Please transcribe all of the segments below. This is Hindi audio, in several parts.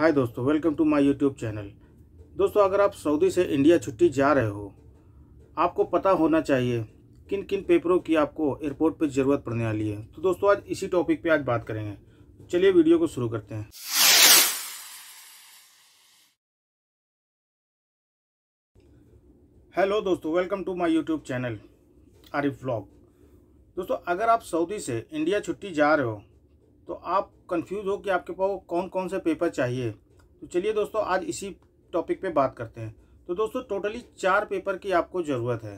हाय दोस्तों welcome to my YouTube channel दोस्तों अगर आप सऊदी से इंडिया छुट्टी जा रहे हो आपको पता होना चाहिए किन किन पेपरों की आपको एयरपोर्ट पर ज़रूरत पड़ने वाली है तो दोस्तों आज इसी टॉपिक पे आज बात करेंगे चलिए वीडियो को शुरू करते हैं हेलो दोस्तों welcome to my YouTube channel Arif blog दोस्तों अगर आप सऊदी से इंडिया छुट्टी जा रहे हो तो आप कंफ्यूज हो कि आपके पास कौन कौन से पेपर चाहिए तो चलिए दोस्तों आज इसी टॉपिक पे बात करते हैं तो दोस्तों टोटली चार पेपर की आपको ज़रूरत है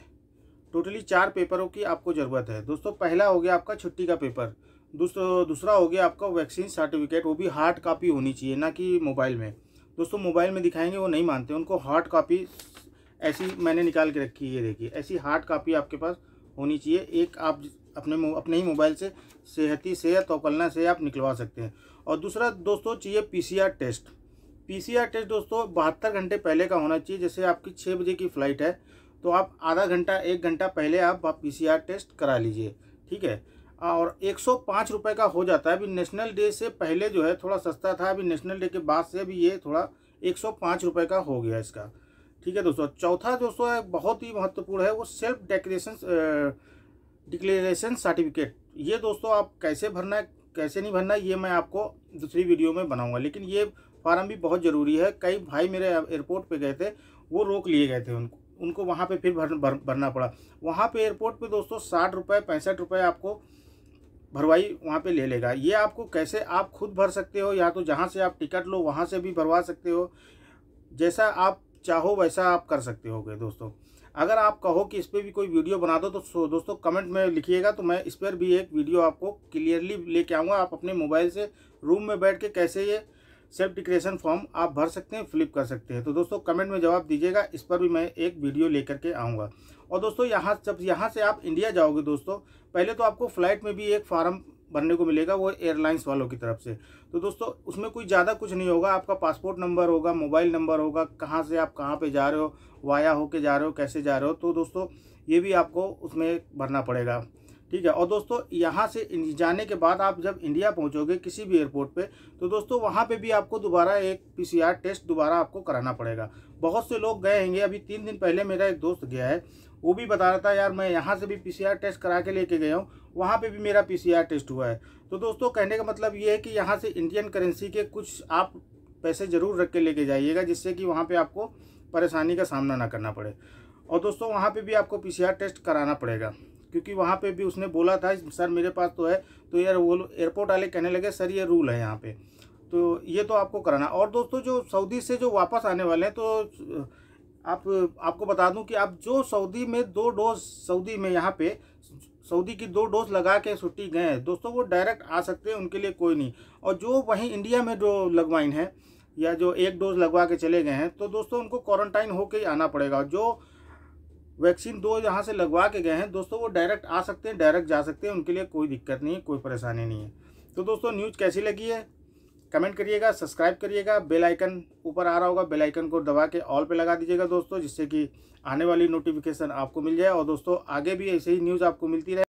टोटली चार पेपरों की आपको ज़रूरत है दोस्तों पहला हो गया आपका छुट्टी का पेपर दूसरा दूसरा हो गया आपका वैक्सीन सर्टिफिकेट वो भी हार्ड कापी होनी चाहिए ना कि मोबाइल में दोस्तों मोबाइल में दिखाएंगे वो नहीं मानते उनको हार्ड कापी ऐसी मैंने निकाल के रखी है देखिए ऐसी हार्ड कापी आपके पास होनी चाहिए एक आप अपने अपने ही मोबाइल से सेहती से या तोपलना से आप निकलवा सकते हैं और दूसरा दोस्तों चाहिए पीसीआर टेस्ट पीसीआर टेस्ट दोस्तों बहत्तर घंटे पहले का होना चाहिए जैसे आपकी छः बजे की फ़्लाइट है तो आप आधा घंटा एक घंटा पहले आप, पी टेस्ट करा लीजिए ठीक है और एक सौ रुपये का हो जाता है अभी नेशनल डे से पहले जो है थोड़ा सस्ता था अभी नेशनल डे के बाद से भी ये थोड़ा एक सौ रुपये का हो गया इसका ठीक है दोस्तों चौथा दोस्तों बहुत ही महत्वपूर्ण है वो सेल्फ डेकोरेशन डिक्लेरेशन सर्टिफिकेट ये दोस्तों आप कैसे भरना है कैसे नहीं भरना है ये मैं आपको दूसरी वीडियो में बनाऊंगा लेकिन ये फार्म भी बहुत ज़रूरी है कई भाई मेरे एयरपोर्ट पे गए थे वो रोक लिए गए थे उनको उनको वहाँ पे फिर भर, भर भरना पड़ा वहाँ पे एयरपोर्ट पे दोस्तों साठ रुपये पैंसठ रुपये आपको भरवाई वहाँ पे ले लेगा ये आपको कैसे आप खुद भर सकते हो या तो जहाँ से आप टिकट लो वहाँ से भी भरवा सकते हो जैसा आप चाहो वैसा आप कर सकते हो दोस्तों अगर आप कहो कि इस पर भी कोई वीडियो बना दो तो दोस्तों कमेंट में लिखिएगा तो मैं इस पर भी एक वीडियो आपको क्लियरली लेके आऊँगा आप अपने मोबाइल से रूम में बैठ के कैसे ये सेल्फ डिक्रेशन फॉर्म आप भर सकते हैं फ्लिप कर सकते हैं तो दोस्तों कमेंट में जवाब दीजिएगा इस पर भी मैं एक वीडियो लेकर के आऊँगा और दोस्तों यहाँ जब यहाँ से आप इंडिया जाओगे दोस्तों पहले तो आपको फ्लाइट में भी एक फार्म भरने को मिलेगा वो एयरलाइंस वालों की तरफ से तो दोस्तों उसमें कोई ज़्यादा कुछ नहीं होगा आपका पासपोर्ट नंबर होगा मोबाइल नंबर होगा कहाँ से आप कहाँ पे जा रहे हो वाया होके जा रहे हो कैसे जा रहे हो तो दोस्तों ये भी आपको उसमें भरना पड़ेगा ठीक है और दोस्तों यहाँ से जाने के बाद आप जब इंडिया पहुँचोगे किसी भी एयरपोर्ट पे तो दोस्तों वहाँ पे भी आपको दोबारा एक पीसीआर टेस्ट दोबारा आपको कराना पड़ेगा बहुत से लोग गए होंगे अभी तीन दिन पहले मेरा एक दोस्त गया है वो भी बता रहा था यार मैं यहाँ से भी पीसीआर टेस्ट करा के लेके गया हूँ वहाँ पर भी मेरा पी टेस्ट हुआ है तो दोस्तों कहने का मतलब ये है कि यहाँ से इंडियन करेंसी के कुछ आप पैसे ज़रूर रख के लेके जाइएगा जिससे कि वहाँ पर आपको परेशानी का सामना ना करना पड़े और दोस्तों वहाँ पर भी आपको पी टेस्ट कराना पड़ेगा क्योंकि वहाँ पे भी उसने बोला था सर मेरे पास तो है तो यार वो एयरपोर्ट वाले कहने लगे सर ये रूल है यहाँ पे तो ये तो आपको कराना और दोस्तों जो सऊदी से जो वापस आने वाले हैं तो आप आपको बता दूं कि आप जो सऊदी में दो डोज सऊदी में यहाँ पे सऊदी की दो डोज लगा के छुट्टी गए हैं दोस्तों वो डायरेक्ट आ सकते हैं उनके लिए कोई नहीं और जो वहीं इंडिया में जो लगवाइन है या जो एक डोज लगवा के चले गए हैं तो दोस्तों उनको क्वारंटाइन होकर ही आना पड़ेगा जो वैक्सीन दो यहाँ से लगवा के गए हैं दोस्तों वो डायरेक्ट आ सकते हैं डायरेक्ट जा सकते हैं उनके लिए कोई दिक्कत नहीं है कोई परेशानी नहीं है तो दोस्तों न्यूज़ कैसी लगी है कमेंट करिएगा सब्सक्राइब करिएगा बेल आइकन ऊपर आ रहा होगा बेल आइकन को दबा के ऑल पे लगा दीजिएगा दोस्तों जिससे कि आने वाली नोटिफिकेशन आपको मिल जाए और दोस्तों आगे भी ऐसे ही न्यूज़ आपको मिलती रहे